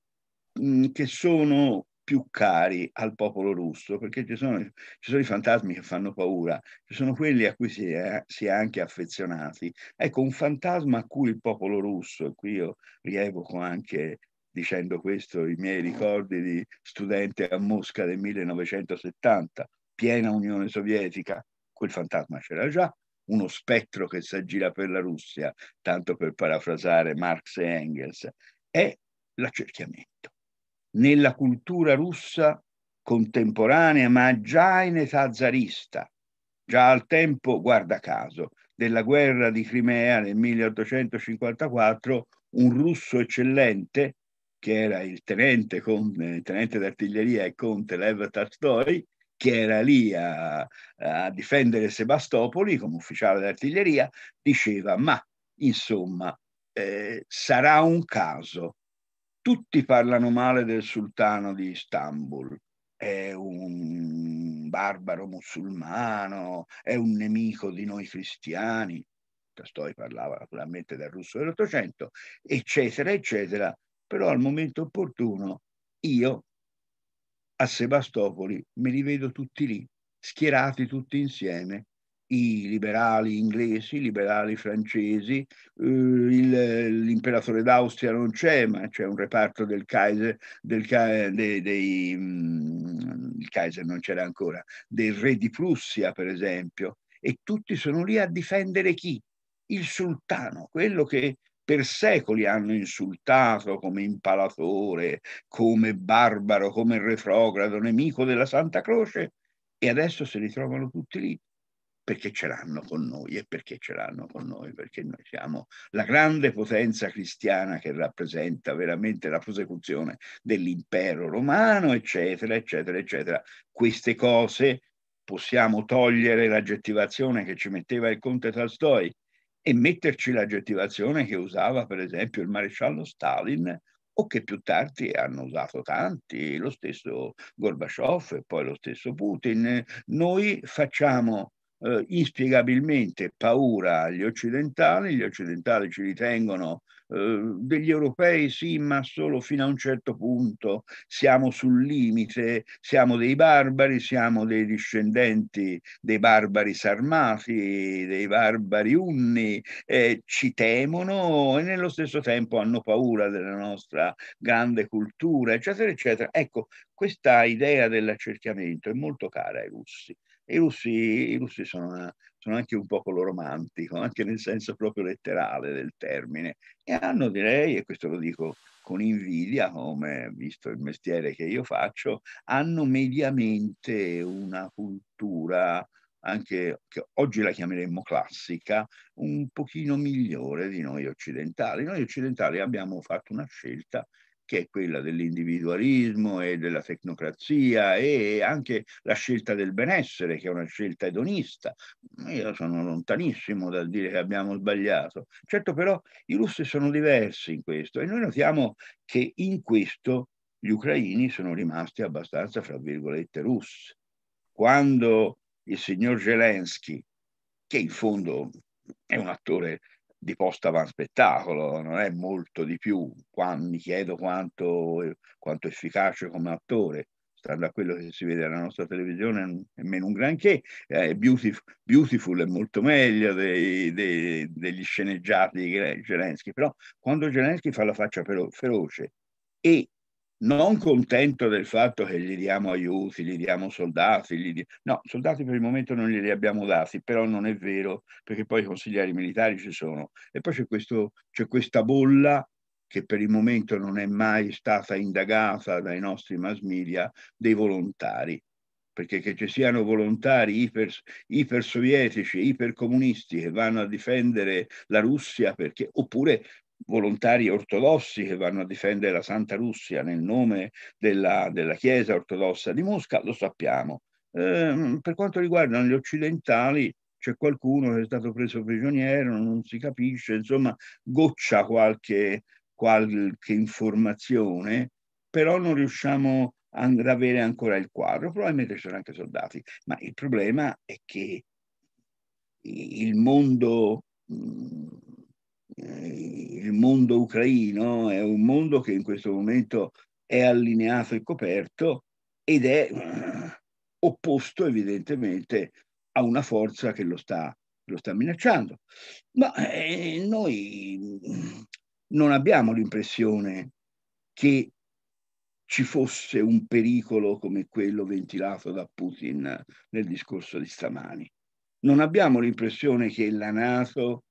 mh, mm, che sono più cari al popolo russo, perché ci sono, ci sono i fantasmi che fanno paura, ci sono quelli a cui si è, si è, anche affezionati. Ecco, un fantasma a cui il popolo russo, e qui io rievoco anche dicendo questo i miei ricordi di studente a Mosca del 1970, piena Unione Sovietica, quel fantasma c'era già, uno spettro che si aggira per la Russia, tanto per parafrasare Marx e Engels, è l'accerchiamento nella cultura russa contemporanea, ma già in età zarista, già al tempo, guarda caso, della guerra di Crimea nel 1854, un russo eccellente, che era il tenente, il eh, tenente d'artiglieria e conte Lev Tolstoi, che era lì a, a difendere Sebastopoli come ufficiale d'artiglieria, diceva, ma insomma, eh, sarà un caso tutti parlano male del sultano di Istanbul. È un barbaro musulmano, è un nemico di noi cristiani. Tolstoi parlava naturalmente del russo dell'Ottocento, eccetera, eccetera. Però al momento opportuno io a Sebastopoli mi rivedo tutti lì, schierati tutti insieme i liberali inglesi, i liberali francesi, eh, il, l'imperatore d'Austria non c'è, ma c'è un reparto del Kaiser, del, dei, dei mh, mm, Kaiser non c'era ancora, del re di Prussia per esempio, e tutti sono lì a difendere chi? Il sultano, quello che per secoli hanno insultato come impalatore, come barbaro, come retrogrado, nemico della Santa Croce, e adesso se li trovano tutti lì perché ce l'hanno con noi e perché ce l'hanno con noi, perché noi siamo la grande potenza cristiana che rappresenta veramente la prosecuzione dell'impero romano, eccetera, eccetera, eccetera. Queste cose possiamo togliere l'aggettivazione che ci metteva il conte Tolstoi e metterci l'aggettivazione che usava per esempio il maresciallo Stalin o che più tardi hanno usato tanti, lo stesso Gorbaciov e poi lo stesso Putin. Noi facciamo eh, inspiegabilmente paura agli occidentali, gli occidentali ci ritengono eh, degli europei sì, ma solo fino a un certo punto siamo sul limite, siamo dei barbari, siamo dei discendenti dei barbari sarmati, dei barbari unni, eh, ci temono e nello stesso tempo hanno paura della nostra grande cultura, eccetera, eccetera. Ecco, questa idea dell'accerchiamento è molto cara ai russi i russi, i russi sono, sono, anche un popolo romantico, anche nel senso proprio letterale del termine, e hanno, direi, e questo lo dico con invidia, come visto il mestiere che io faccio, hanno mediamente una cultura anche che oggi la chiameremmo classica, un pochino migliore di noi occidentali. Noi occidentali abbiamo fatto una scelta che è quella dell'individualismo e della tecnocrazia e anche la scelta del benessere, che è una scelta edonista. Io sono lontanissimo dal dire che abbiamo sbagliato. Certo però i russi sono diversi in questo e noi notiamo che in questo gli ucraini sono rimasti abbastanza, fra virgolette, russi. Quando il signor Zelensky, che in fondo è un attore di posta van spettacolo, non è molto di più. Qua, mi chiedo quanto, quanto efficace come attore, stando a quello che si vede alla nostra televisione, meno un granché. Eh, Beautiful, Beautiful, è molto meglio dei, dei, degli sceneggiati di Zelensky, però quando Zelensky fa la faccia feroce e non contento del fatto che gli diamo aiuti, gli diamo soldati, gli diamo... no, soldati per il momento non glieli abbiamo dati, però non è vero perché poi i consiglieri militari ci sono e poi c'è, questo, c'è questa bolla che per il momento non è mai stata indagata dai nostri mass media dei volontari, perché che ci siano volontari iper, sovietici, iper comunisti che vanno a difendere la Russia, perché, oppure volontari ortodossi che vanno a difendere la Santa Russia nel nome della, della Chiesa ortodossa di Mosca, lo sappiamo. Eh, per quanto riguarda gli occidentali, c'è qualcuno che è stato preso prigioniero, non si capisce, insomma, goccia qualche, qualche informazione, però non riusciamo ad avere ancora il quadro. Probabilmente ci sono anche soldati, ma il problema è che il mondo... Mh, eh, il mondo ucraino è un mondo che in questo momento è allineato e coperto ed è eh, opposto evidentemente a una forza che lo sta, lo sta minacciando. Ma eh, noi mm, non abbiamo l'impressione che ci fosse un pericolo come quello ventilato da Putin nel discorso di stamani. Non abbiamo l'impressione che la Nato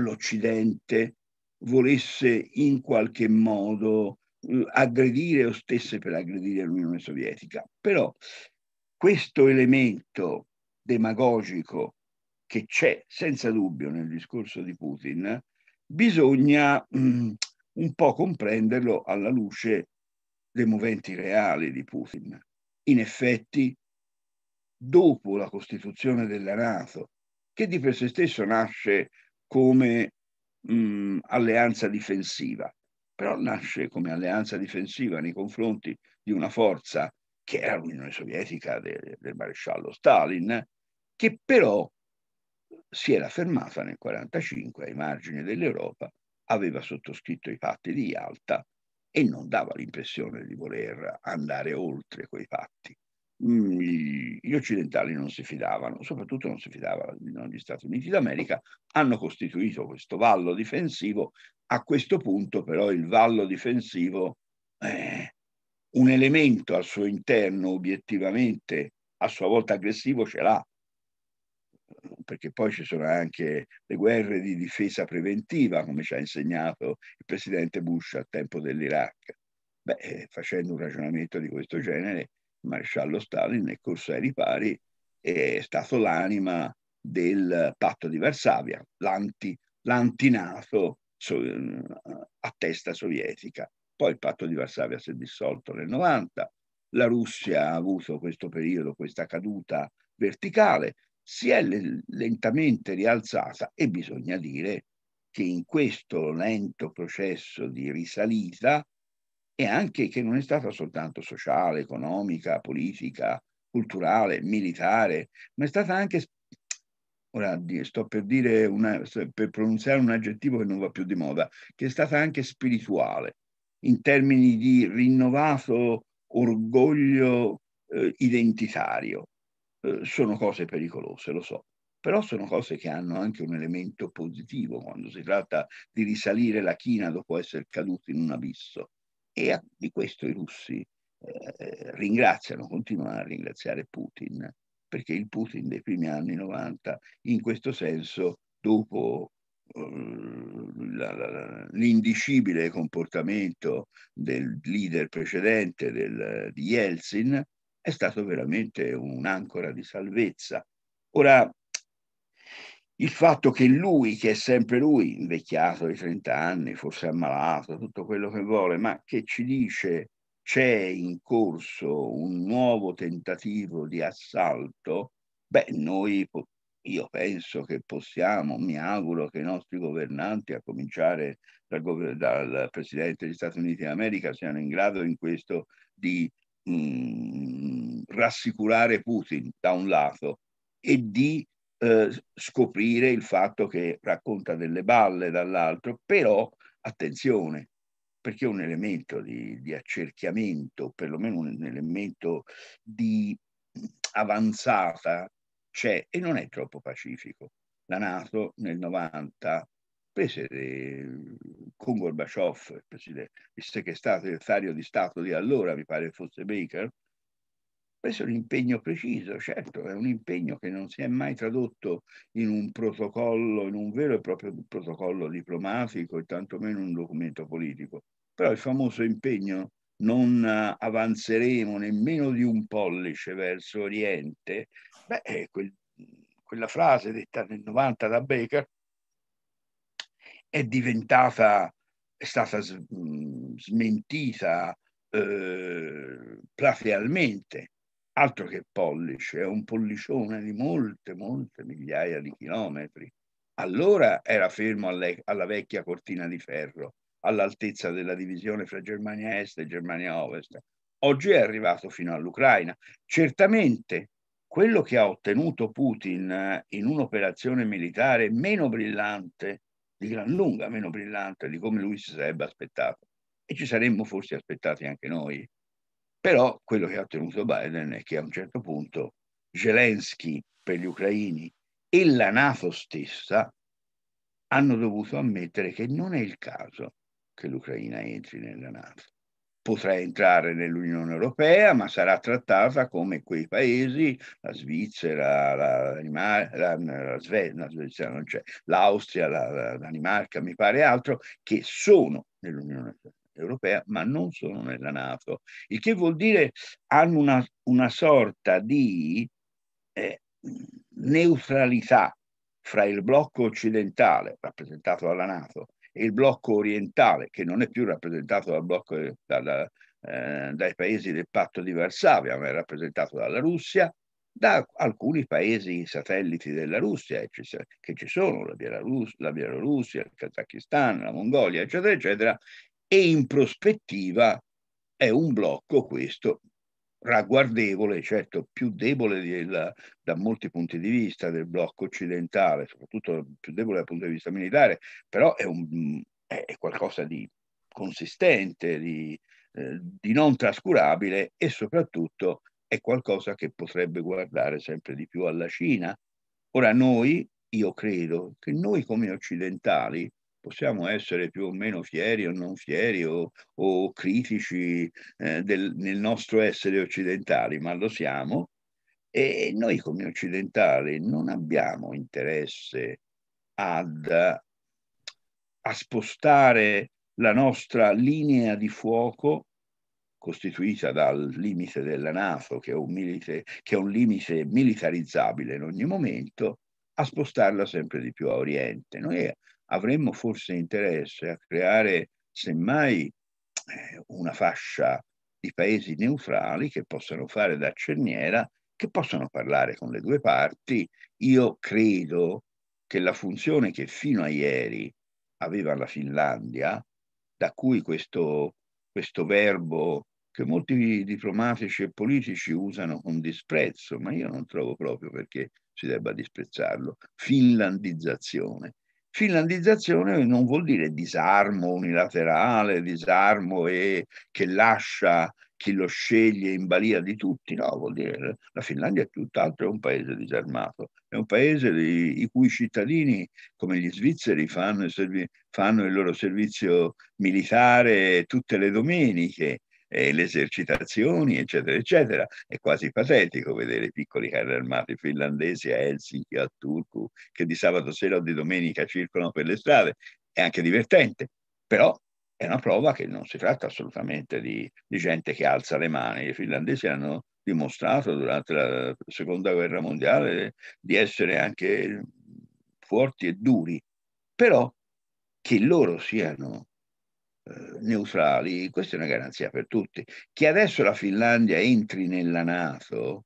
l'Occidente volesse in qualche modo eh, aggredire o stesse per aggredire l'Unione Sovietica. Però questo elemento demagogico che c'è senza dubbio nel discorso di Putin, bisogna mh, mm, un po' comprenderlo alla luce dei moventi reali di Putin. In effetti, dopo la costituzione della Nato, che di per sé stesso nasce come mh, mm, alleanza difensiva, però nasce come alleanza difensiva nei confronti di una forza che era l'Unione Sovietica del, del maresciallo Stalin, che però si era fermata nel 1945 ai margini dell'Europa, aveva sottoscritto i patti di Yalta e non dava l'impressione di voler andare oltre quei patti. Mm, gli occidentali non si fidavano, soprattutto non si fidavano gli Stati Uniti d'America, hanno costituito questo vallo difensivo, a questo punto però il vallo difensivo eh, un elemento al suo interno obiettivamente a sua volta aggressivo ce l'ha, perché poi ci sono anche le guerre di difesa preventiva, come ci ha insegnato il presidente Bush al tempo dell'Iraq. Beh, eh, facendo un ragionamento di questo genere, maresciallo Stalin nel corso ai ripari, è stato l'anima del patto di Varsavia, l'anti, l'antinato so, eh, a testa sovietica. Poi il patto di Varsavia si è dissolto nel 90, la Russia ha avuto questo periodo, questa caduta verticale, si è lentamente rialzata e bisogna dire che in questo lento processo di risalita e anche che non è stata soltanto sociale, economica, politica, culturale, militare, ma è stata anche, ora sto per, dire una, per pronunciare un aggettivo che non va più di moda, che è stata anche spirituale, in termini di rinnovato orgoglio eh, identitario. Eh, sono cose pericolose, lo so, però sono cose che hanno anche un elemento positivo quando si tratta di risalire la china dopo essere caduti in un abisso e di questo i russi eh, ringraziano, continuano a ringraziare Putin, perché il Putin dei primi anni 90 in questo senso, dopo eh, l'indicibile comportamento del leader precedente del, di Yeltsin è stato veramente un'ancora di salvezza. Ora, il fatto che lui, che è sempre lui, invecchiato di 30 anni, forse ammalato, tutto quello che vuole, ma che ci dice c'è in corso un nuovo tentativo di assalto, beh, noi, io penso che possiamo, mi auguro che i nostri governanti, a cominciare dal, dal Presidente degli Stati Uniti d'America, siano in grado in questo di mh, mm, rassicurare Putin da un lato e di eh, scoprire il fatto che racconta delle balle dall'altro, però attenzione, perché è un elemento di, di accerchiamento, perlomeno un elemento di avanzata c'è e non è troppo pacifico. La Nato nel 90 prese con Gorbaciov, il segretario di Stato di allora, mi pare fosse Baker, questo è un impegno preciso, certo, è un impegno che non si è mai tradotto in un protocollo, in un vero e proprio protocollo diplomatico e tantomeno in un documento politico. Però il famoso impegno non eh, avanzeremo nemmeno di un pollice verso Oriente, beh, eh, quel, quella frase detta nel 90 da Baker è diventata, è stata mm, smentita eh, platealmente altro che pollice, è un pollicione di molte, molte migliaia di chilometri. Allora era fermo alle, alla vecchia cortina di ferro, all'altezza della divisione fra Germania Est e Germania Ovest. Oggi è arrivato fino all'Ucraina. Certamente quello che ha ottenuto Putin eh, in un'operazione militare meno brillante, di gran lunga meno brillante di come lui si sarebbe aspettato, e ci saremmo forse aspettati anche noi, però quello che ha ottenuto Biden è che a un certo punto Zelensky per gli ucraini e la Nato stessa hanno dovuto ammettere che non è il caso che l'Ucraina entri nella Nato. Potrà entrare nell'Unione Europea, ma sarà trattata come quei paesi, la Svizzera, la, la, la, Sve, la Svezia non c'è, l'Austria, la, Danimarca, mi pare altro, che sono nell'Unione Europea europea, ma non sono nella Nato, il che vuol dire hanno una, una sorta di eh, neutralità fra il blocco occidentale, rappresentato dalla Nato, e il blocco orientale, che non è più rappresentato dal blocco, dalla, eh, dai paesi del patto di Varsavia, ma è rappresentato dalla Russia, da alcuni paesi satelliti della Russia che ci sono, la Bielorussia, la Bielorussia il Kazakistan, la Mongolia, eccetera, eccetera, e in prospettiva è un blocco questo ragguardevole, certo più debole del, da molti punti di vista del blocco occidentale, soprattutto più debole dal punto di vista militare, però è, un, è qualcosa di consistente, di, eh, di, non trascurabile e soprattutto è qualcosa che potrebbe guardare sempre di più alla Cina. Ora noi, io credo che noi come occidentali possiamo essere più o meno fieri o non fieri o, o critici eh, del, nel nostro essere occidentali, ma lo siamo e noi come occidentali non abbiamo interesse ad, a spostare la nostra linea di fuoco costituita dal limite della Nato, che è un, milite, che è un limite militarizzabile in ogni momento, a spostarla sempre di più a Oriente. Noi avremmo forse interesse a creare semmai eh, una fascia di paesi neutrali che possano fare da cerniera, che possano parlare con le due parti. Io credo che la funzione che fino a ieri aveva la Finlandia, da cui questo, questo verbo che molti diplomatici e politici usano con disprezzo, ma io non trovo proprio perché si debba disprezzarlo, finlandizzazione. Finlandizzazione non vuol dire disarmo unilaterale, disarmo e che lascia chi lo sceglie in balia di tutti, no, vuol dire la Finlandia è tutt'altro, è un paese disarmato, è un paese di, i cui cittadini, come gli svizzeri, fanno il, servi, fanno il loro servizio militare tutte le domeniche, eh, le esercitazioni, eccetera, eccetera. È quasi patetico vedere i piccoli carri armati finlandesi a Helsinki, a Turku, che di sabato sera o di domenica circolano per le strade. È anche divertente, però è una prova che non si tratta assolutamente di, di gente che alza le mani. I finlandesi hanno dimostrato durante la seconda guerra mondiale di essere anche forti e duri, però che loro siano eh, neutrali, questa è una garanzia per tutti. Che adesso la Finlandia entri nella Nato,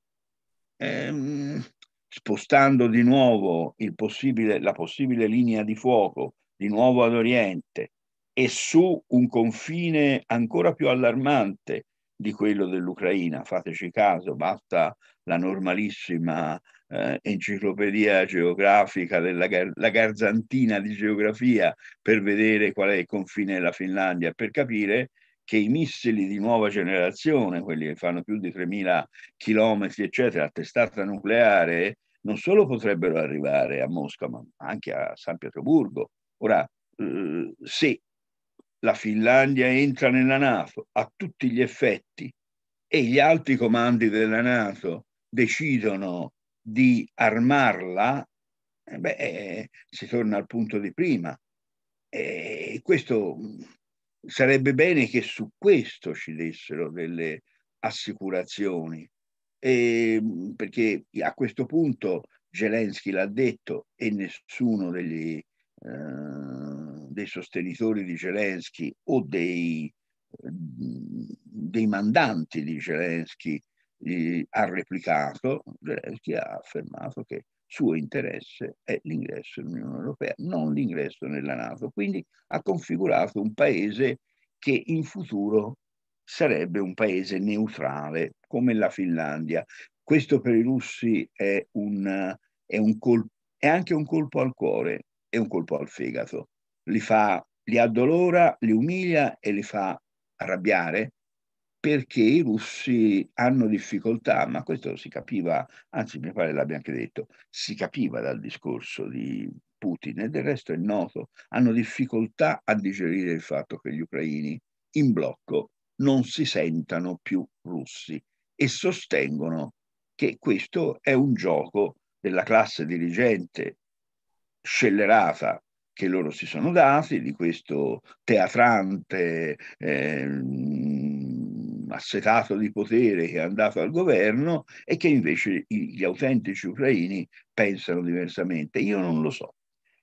ehm, spostando di nuovo possibile, la possibile linea di fuoco di nuovo ad Oriente e su un confine ancora più allarmante di quello dell'Ucraina, fateci caso, basta la normalissima eh, enciclopedia geografica, della, la garzantina di geografia per vedere qual è il confine della Finlandia, per capire che i missili di nuova generazione, quelli che fanno più di 3.000 chilometri, eccetera, a testata nucleare, non solo potrebbero arrivare a Mosca, ma anche a San Pietroburgo. Ora, eh, se la Finlandia entra nella Nato a tutti gli effetti e gli alti comandi della Nato decidono di armarla, eh, beh, eh, si torna al punto di prima. E questo mm, sarebbe bene che su questo ci dessero delle assicurazioni, eh, perché a questo punto Zelensky l'ha detto e nessuno degli, eh, dei sostenitori di Zelensky o dei, eh, dei mandanti di Zelensky ha replicato, Zelensky eh, ha affermato che suo interesse è l'ingresso nell'Unione Europea, non l'ingresso nella Nato. Quindi ha configurato un paese che in futuro sarebbe un paese neutrale, come la Finlandia. Questo per i russi è, un, è, un colpo, è anche un colpo al cuore, è un colpo al fegato. Li, fa, li addolora, li umilia e li fa arrabbiare perché i russi hanno difficoltà, ma questo si capiva, anzi mi pare l'abbia anche detto, si capiva dal discorso di Putin e del resto è noto, hanno difficoltà a digerire il fatto che gli ucraini in blocco non si sentano più russi e sostengono che questo è un gioco della classe dirigente scellerata che loro si sono dati, di questo teatrante eh, assetato di potere che è andato al governo e che invece gli autentici ucraini pensano diversamente. Io non lo so.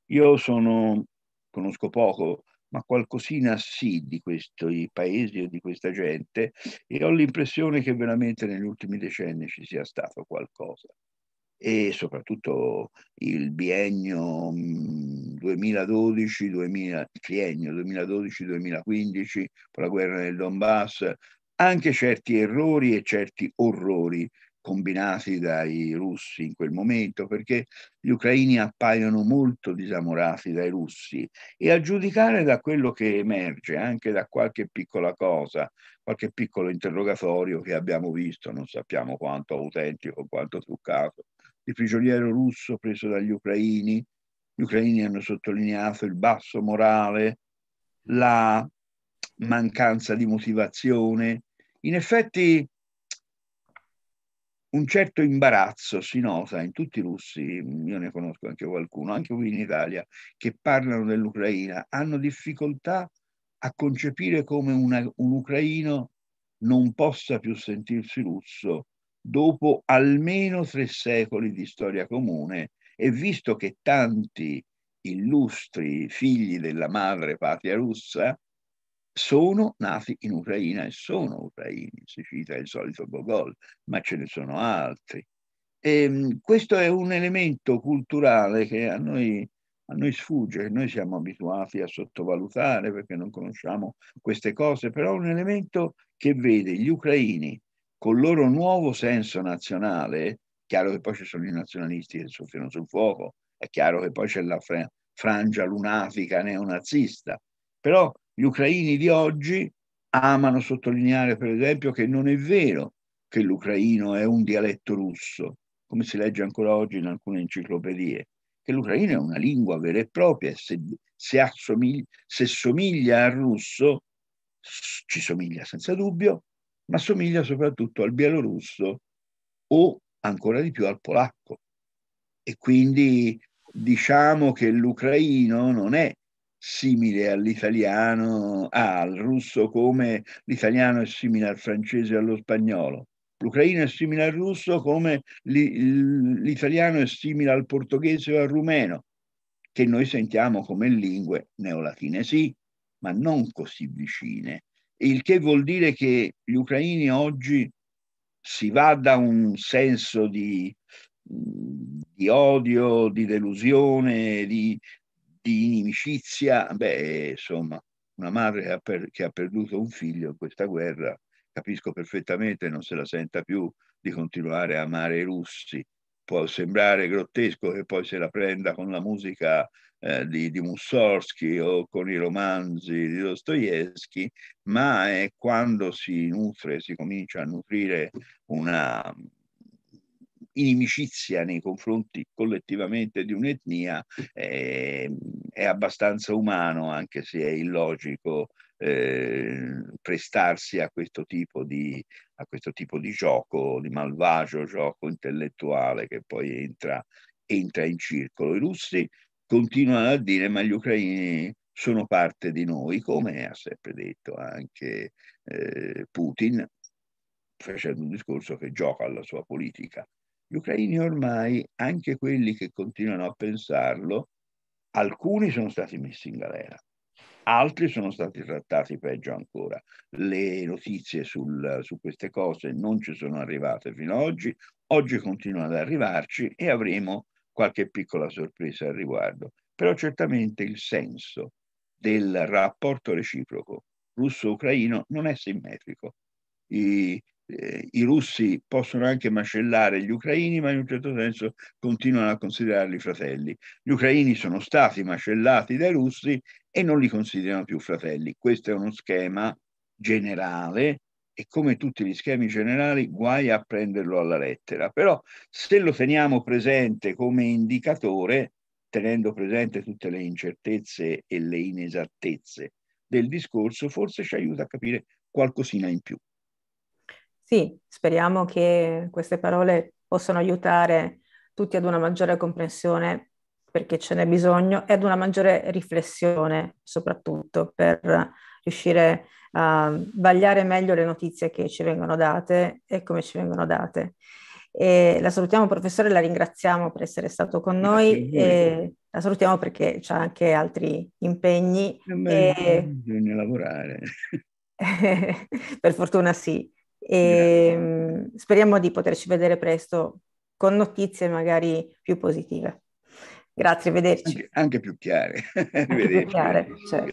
Io sono, conosco poco, ma qualcosina sì di questi paesi e di questa gente e ho l'impressione che veramente negli ultimi decenni ci sia stato qualcosa e soprattutto il biennio 2012, 2015 con la guerra nel Donbass, anche certi errori e certi orrori combinati dai russi in quel momento, perché gli ucraini appaiono molto disamorati dai russi e a giudicare da quello che emerge, anche da qualche piccola cosa, qualche piccolo interrogatorio che abbiamo visto, non sappiamo quanto autentico, quanto truccato, di prigioniero russo preso dagli ucraini, gli ucraini hanno sottolineato il basso morale, la mancanza di motivazione, in effetti un certo imbarazzo si nota in tutti i russi, io ne conosco anche qualcuno, anche qui in Italia, che parlano dell'Ucraina, hanno difficoltà a concepire come una, un ucraino non possa più sentirsi russo dopo almeno tre secoli di storia comune e visto che tanti illustri figli della madre patria russa sono nati in Ucraina e sono ucraini, si cita il solito Gogol, ma ce ne sono altri. E ehm, questo è un elemento culturale che a noi, a noi sfugge, che noi siamo abituati a sottovalutare perché non conosciamo queste cose, però è un elemento che vede gli ucraini col loro nuovo senso nazionale, chiaro che poi ci sono i nazionalisti che soffiano sul fuoco, è chiaro che poi c'è la frangia lunatica neonazista, però gli ucraini di oggi amano sottolineare, per esempio, che non è vero che l'ucraino è un dialetto russo, come si legge ancora oggi in alcune enciclopedie, che l'ucraino è una lingua vera e propria, se, se, assomiglia, se somiglia al russo, ci somiglia senza dubbio, ma somiglia soprattutto al bielorusso o ancora di più al polacco. E quindi diciamo che l'ucraino non è simile all'italiano, ah, al russo come l'italiano è simile al francese e allo spagnolo. L'ucraino è simile al russo come l'italiano è simile al portoghese o al rumeno, che noi sentiamo come lingue neolatine, sì, ma non così vicine. Il che vuol dire che gli ucraini oggi si va da un senso di, di odio, di delusione, di, di inimicizia, beh, insomma, una madre che ha, per, che ha, perduto un figlio in questa guerra, capisco perfettamente, non se la senta più di continuare a amare i russi. Può sembrare grottesco che poi se la prenda con la musica eh, di, di Mussorgsky o con i romanzi di Dostoevsky, ma è quando si nutre, si comincia a nutrire una, inimicizia nei confronti collettivamente di un'etnia è, ehm, è abbastanza umano, anche se è illogico eh, prestarsi a questo, tipo di, a questo tipo di gioco, di malvagio gioco intellettuale che poi entra, entra in circolo. I russi continuano a dire ma gli ucraini sono parte di noi, come ha sempre detto anche eh, Putin, facendo un discorso che gioca alla sua politica gli ucraini ormai, anche quelli che continuano a pensarlo, alcuni sono stati messi in galera, altri sono stati trattati peggio ancora. Le notizie sul, su queste cose non ci sono arrivate fino ad oggi, oggi continuano ad arrivarci e avremo qualche piccola sorpresa al riguardo. Però certamente il senso del rapporto reciproco russo-ucraino non è simmetrico. I, eh, i russi possono anche macellare gli ucraini, ma in un certo senso continuano a considerarli fratelli. Gli ucraini sono stati macellati dai russi e non li considerano più fratelli. Questo è uno schema generale e come tutti gli schemi generali guai a prenderlo alla lettera. Però se lo teniamo presente come indicatore, tenendo presente tutte le incertezze e le inesattezze del discorso, forse ci aiuta a capire qualcosina in più. Sì, speriamo che queste parole possano aiutare tutti ad una maggiore comprensione perché ce n'è bisogno e ad una maggiore riflessione soprattutto per riuscire a vagliare meglio le notizie che ci vengono date e come ci vengono date. E la salutiamo professore, la ringraziamo per essere stato con noi e la salutiamo perché c'è anche altri impegni. Beh, e... Bisogna lavorare. per fortuna sì. E ehm, speriamo di poterci vedere presto con notizie magari più positive. Grazie, arrivederci. Anche, anche più chiare. arrivederci. Più chiare, certo.